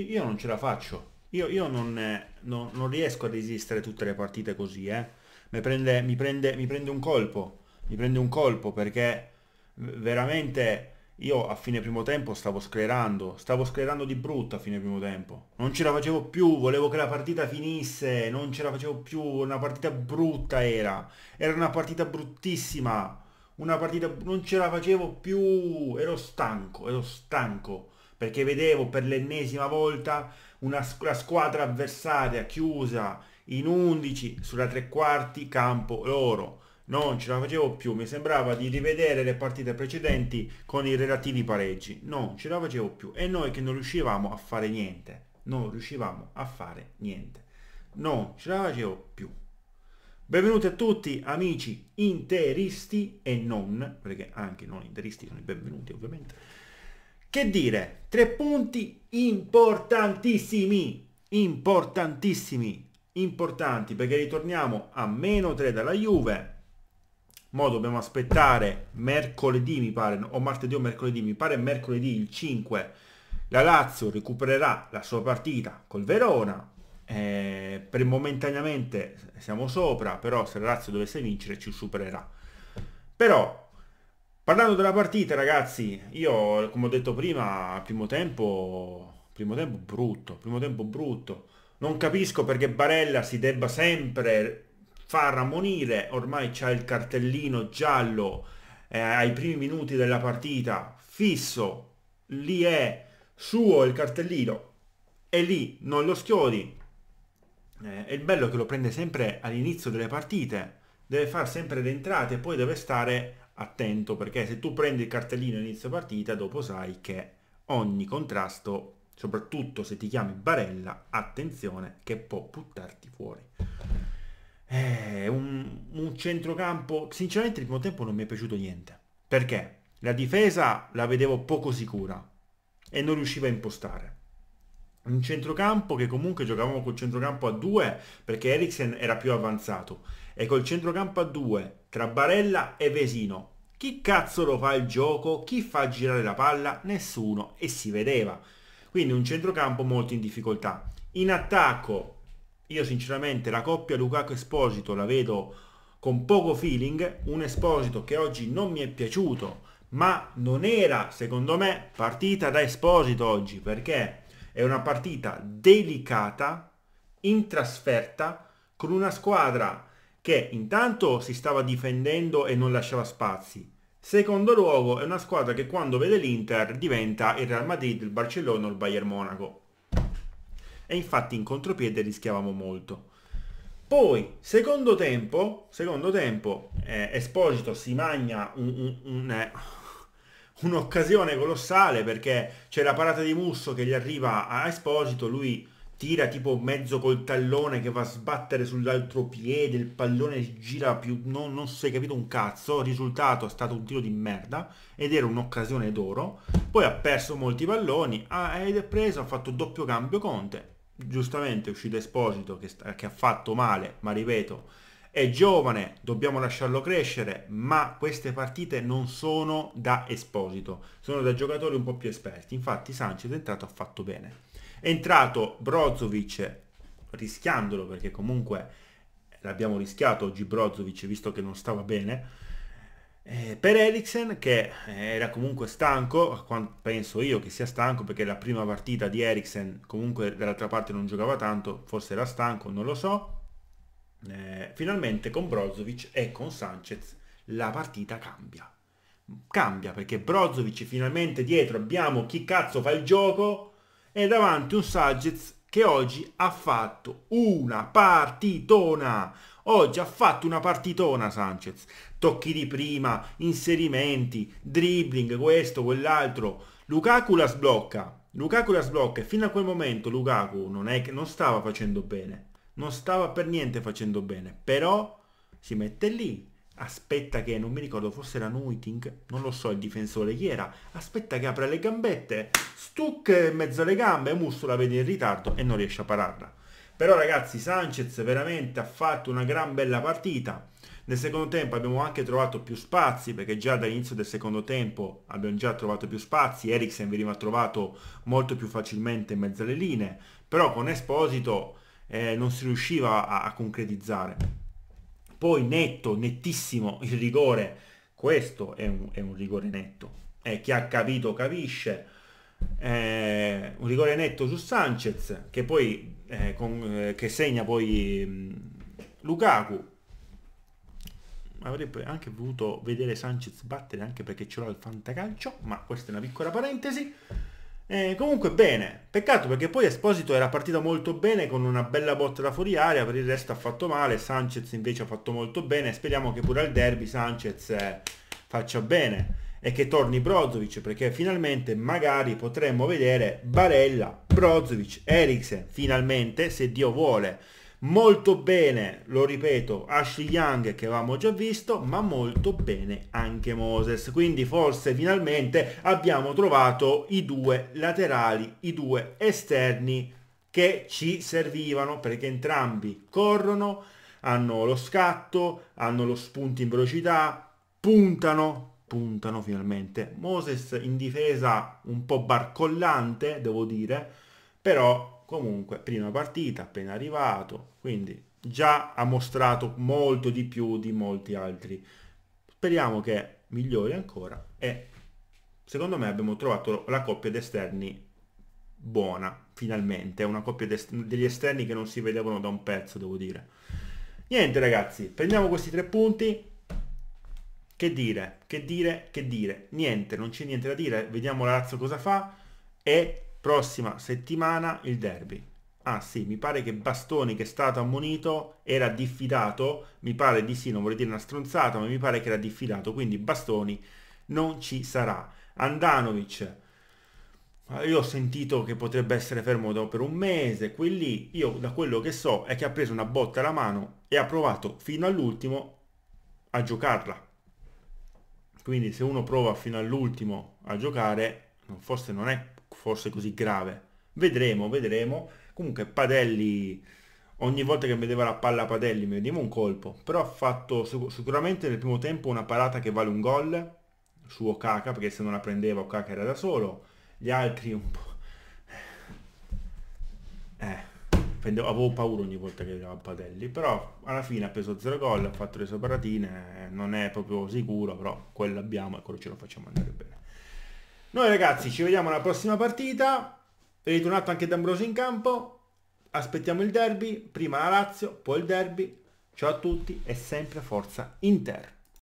io, io non ce la faccio. Io, io non, eh, non, non, riesco a resistere tutte le partite così, eh. Mi prende, mi prende, mi prende un colpo, mi prende un colpo perché veramente io a fine primo tempo stavo sclerando, stavo sclerando di brutto a fine primo tempo. Non ce la facevo più, volevo che la partita finisse, non ce la facevo più, una partita brutta era. Era una partita bruttissima, una partita... non ce la facevo più, ero stanco, ero stanco perché vedevo per l'ennesima volta una squadra avversaria chiusa in 11 sulla tre quarti campo loro. Non ce la facevo più, mi sembrava di rivedere le partite precedenti con i relativi pareggi. Non ce la facevo più e noi che non riuscivamo a fare niente. Non riuscivamo a fare niente. Non ce la facevo più. Benvenuti a tutti amici interisti e non, perché anche non interisti sono i benvenuti ovviamente. Che dire, Tre punti importantissimi, importantissimi, importanti, perché ritorniamo a meno 3 dalla Juve. Mo dobbiamo aspettare mercoledì, mi pare, o martedì o mercoledì, mi pare mercoledì il 5. La Lazio recupererà la sua partita col Verona. Eh, per momentaneamente siamo sopra, però se la Lazio dovesse vincere ci supererà. Però Parlando della partita ragazzi, io come ho detto prima, primo tempo, primo tempo brutto, primo tempo brutto. Non capisco perché Barella si debba sempre far ammonire, ormai c'ha il cartellino giallo eh, ai primi minuti della partita, fisso, lì è suo il cartellino e lì non lo schiodi. Eh, è il bello che lo prende sempre all'inizio delle partite, deve fare sempre le entrate e poi deve stare attento perché se tu prendi il cartellino inizio partita dopo sai che ogni contrasto, soprattutto se ti chiami Barella, attenzione che può buttarti fuori. Eh, un, un centrocampo, sinceramente il primo tempo non mi è piaciuto niente, perché la difesa la vedevo poco sicura e non riusciva a impostare un centrocampo che comunque giocavamo col centrocampo a 2 perché Eriksen era più avanzato e col centrocampo a 2 tra Barella e Vesino chi cazzo lo fa il gioco chi fa girare la palla nessuno e si vedeva quindi un centrocampo molto in difficoltà in attacco io sinceramente la coppia Lukaku Esposito la vedo con poco feeling un Esposito che oggi non mi è piaciuto ma non era secondo me partita da Esposito oggi perché è una partita delicata in trasferta con una squadra che intanto si stava difendendo e non lasciava spazi. Secondo luogo è una squadra che quando vede l'Inter diventa il Real Madrid, il Barcellona o il Bayern Monaco. E infatti in contropiede rischiavamo molto. Poi, secondo tempo, secondo tempo eh, Esposito si magna un, un, un, eh, un'occasione colossale perché c'è la parata di Musso che gli arriva a Esposito, lui tira tipo mezzo col tallone che va a sbattere sull'altro piede, il pallone gira più, no, non sei capito un cazzo, il risultato è stato un tiro di merda ed era un'occasione d'oro, poi ha perso molti palloni ed è preso, ha fatto doppio cambio Conte, giustamente è uscito Esposito che, che ha fatto male, ma ripeto è giovane, dobbiamo lasciarlo crescere, ma queste partite non sono da esposito, sono da giocatori un po' più esperti. Infatti Sanchez è entrato, ha fatto bene. È entrato Brozovic rischiandolo, perché comunque l'abbiamo rischiato oggi Brozovic, visto che non stava bene, eh, per Eriksen che era comunque stanco, penso io che sia stanco perché la prima partita di Eriksen comunque dall'altra parte non giocava tanto, forse era stanco, non lo so, eh, finalmente con Brozovic e con Sanchez la partita cambia. Cambia perché Brozovic finalmente dietro abbiamo chi cazzo fa il gioco e davanti un Sanchez che oggi ha fatto una partitona. Oggi ha fatto una partitona Sanchez. Tocchi di prima, inserimenti, dribbling, questo, quell'altro. Lukaku la sblocca. Lukaku la sblocca e fino a quel momento Lukaku non, è, non stava facendo bene non stava per niente facendo bene, però si mette lì, aspetta che, non mi ricordo, forse era Nuiting, non lo so il difensore chi era, aspetta che apra le gambette, stuc in mezzo alle gambe, Musso la vede in ritardo e non riesce a pararla. Però ragazzi, Sanchez veramente ha fatto una gran bella partita. Nel secondo tempo abbiamo anche trovato più spazi, perché già dall'inizio del secondo tempo abbiamo già trovato più spazi, Eriksen veniva trovato molto più facilmente in mezzo alle linee, però con Esposito eh, non si riusciva a, a concretizzare. Poi netto, nettissimo il rigore, questo è un, è un rigore netto. E chi ha capito capisce. Eh, un rigore netto su Sanchez che poi eh, con, eh, che segna poi mh, Lukaku avrei anche voluto vedere Sanchez battere anche perché ce l'ho al fantacalcio ma questa è una piccola parentesi eh, comunque bene, peccato perché poi Esposito era partito molto bene con una bella botta da fuori aria, per il resto ha fatto male, Sanchez invece ha fatto molto bene, speriamo che pure al derby Sanchez eh, faccia bene e che torni Brozovic perché finalmente magari potremmo vedere Barella, Brozovic, Eriksen, finalmente se Dio vuole. Molto bene, lo ripeto, Ashley Young che avevamo già visto, ma molto bene anche Moses. Quindi forse finalmente abbiamo trovato i due laterali, i due esterni che ci servivano perché entrambi corrono, hanno lo scatto, hanno lo spunto in velocità, puntano, puntano finalmente. Moses in difesa un po' barcollante, devo dire, però comunque prima partita, appena arrivato, quindi già ha mostrato molto di più di molti altri. Speriamo che migliori ancora e secondo me abbiamo trovato la coppia d'esterni buona, finalmente, una coppia degli esterni che non si vedevano da un pezzo, devo dire. Niente ragazzi, prendiamo questi tre punti, che dire, che dire, che dire, niente, non c'è niente da dire, vediamo la Lazio cosa fa e prossima settimana il derby. Ah sì, mi pare che Bastoni che è stato ammonito era diffidato, mi pare di sì, non vorrei dire una stronzata, ma mi pare che era diffidato, quindi Bastoni non ci sarà. Andanovic, io ho sentito che potrebbe essere fermo per un mese, quelli, io da quello che so è che ha preso una botta alla mano e ha provato fino all'ultimo a giocarla. Quindi se uno prova fino all'ultimo a giocare, forse non è forse così grave. Vedremo, vedremo. Comunque Padelli, ogni volta che vedeva la palla Padelli mi veniva un colpo, però ha fatto sicuramente nel primo tempo una parata che vale un gol su Okaka, perché se non la prendeva Okaka era da solo. Gli altri un po'... Eh, avevo paura ogni volta che vedeva Padelli, però alla fine ha preso 0 gol, ha fatto le sue paratine, non è proprio sicuro, però quello abbiamo e quello ce lo facciamo andare bene. Noi ragazzi ci vediamo alla prossima partita, è ritornato anche D'Ambrosio in campo, aspettiamo il derby, prima la Lazio, poi il derby, ciao a tutti e sempre forza Inter.